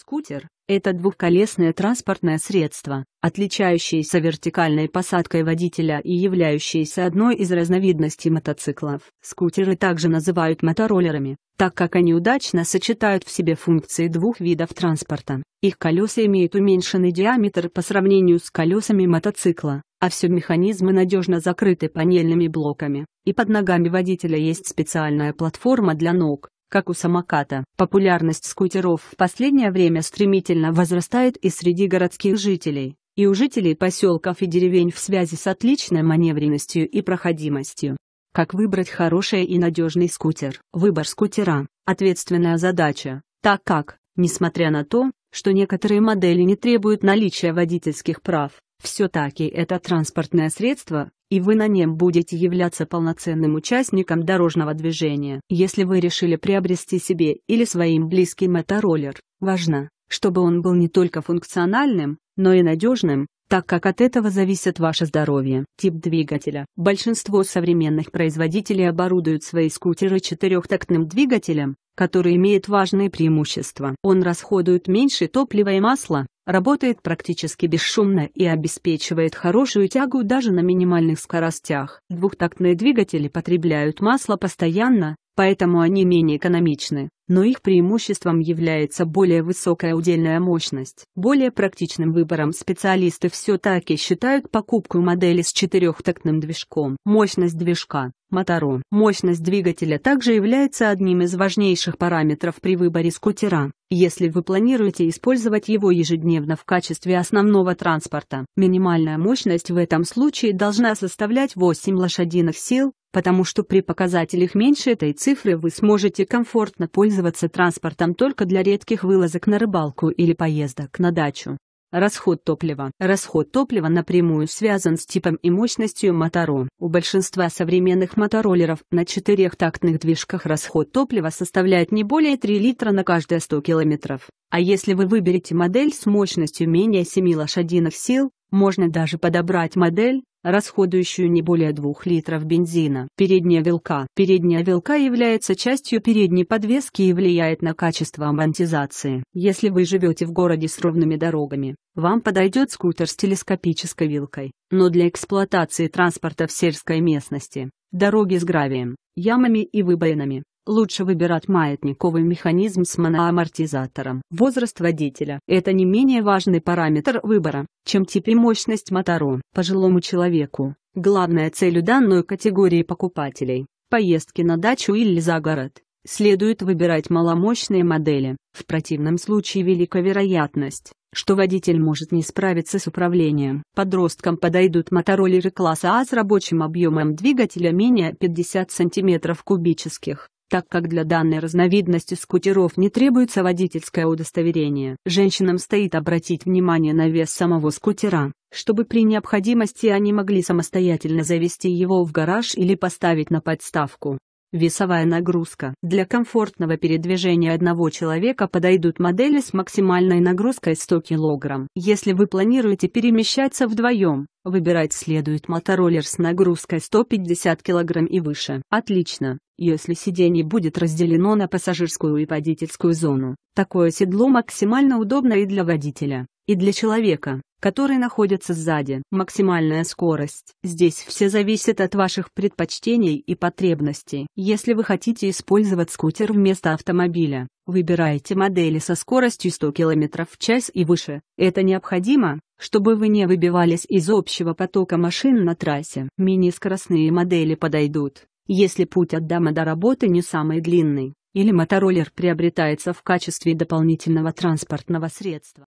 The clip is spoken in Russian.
Скутер – это двухколесное транспортное средство, отличающееся вертикальной посадкой водителя и являющееся одной из разновидностей мотоциклов. Скутеры также называют мотороллерами, так как они удачно сочетают в себе функции двух видов транспорта. Их колеса имеют уменьшенный диаметр по сравнению с колесами мотоцикла, а все механизмы надежно закрыты панельными блоками, и под ногами водителя есть специальная платформа для ног, как у самоката. Популярность скутеров в последнее время стремительно возрастает и среди городских жителей, и у жителей поселков и деревень в связи с отличной маневренностью и проходимостью. Как выбрать хороший и надежный скутер? Выбор скутера – ответственная задача, так как, несмотря на то, что некоторые модели не требуют наличия водительских прав, все-таки это транспортное средство, и вы на нем будете являться полноценным участником дорожного движения. Если вы решили приобрести себе или своим близким мотороллер, важно, чтобы он был не только функциональным, но и надежным, так как от этого зависит ваше здоровье. Тип двигателя. Большинство современных производителей оборудуют свои скутеры четырехтактным двигателем, который имеет важные преимущества. Он расходует меньше топлива и масла, работает практически бесшумно и обеспечивает хорошую тягу даже на минимальных скоростях. Двухтактные двигатели потребляют масло постоянно, поэтому они менее экономичны, но их преимуществом является более высокая удельная мощность. Более практичным выбором специалисты все-таки считают покупку модели с четырехтактным движком. Мощность движка, мотору. Мощность двигателя также является одним из важнейших параметров при выборе скутера. Если вы планируете использовать его ежедневно в качестве основного транспорта, минимальная мощность в этом случае должна составлять 8 лошадиных сил, потому что при показателях меньше этой цифры вы сможете комфортно пользоваться транспортом только для редких вылазок на рыбалку или поездок на дачу. Расход топлива. Расход топлива напрямую связан с типом и мощностью мотора. У большинства современных мотороллеров на четырехтактных движках расход топлива составляет не более 3 литра на каждые 100 километров. А если вы выберете модель с мощностью менее 7 лошадиных сил, можно даже подобрать модель, расходующую не более 2 литров бензина. Передняя вилка. Передняя вилка является частью передней подвески и влияет на качество амортизации. Если вы живете в городе с ровными дорогами, вам подойдет скутер с телескопической вилкой, но для эксплуатации транспорта в сельской местности, дороги с гравием, ямами и выбоинами, лучше выбирать маятниковый механизм с моноамортизатором. Возраст водителя – это не менее важный параметр выбора, чем тип и мощность мотору. Пожилому человеку – главная целью данной категории покупателей – поездки на дачу или за город. Следует выбирать маломощные модели, в противном случае велика вероятность, что водитель может не справиться с управлением. Подросткам подойдут мотороллеры класса А с рабочим объемом двигателя менее 50 см кубических. Так как для данной разновидности скутеров не требуется водительское удостоверение, женщинам стоит обратить внимание на вес самого скутера, чтобы при необходимости они могли самостоятельно завести его в гараж или поставить на подставку. Весовая нагрузка. Для комфортного передвижения одного человека подойдут модели с максимальной нагрузкой 100 кг. Если вы планируете перемещаться вдвоем, выбирать следует мотороллер с нагрузкой 150 кг и выше. Отлично, если сиденье будет разделено на пассажирскую и водительскую зону. Такое седло максимально удобно и для водителя, и для человека, который находится сзади. Максимальная скорость. Здесь все зависит от ваших предпочтений и потребностей. Если вы хотите использовать скутер вместо автомобиля, выбирайте модели со скоростью 100 км в час и выше. Это необходимо, чтобы вы не выбивались из общего потока машин на трассе. Мини-скоростные модели подойдут. Если путь от дома до работы не самый длинный, или мотороллер приобретается в качестве дополнительного транспортного средства.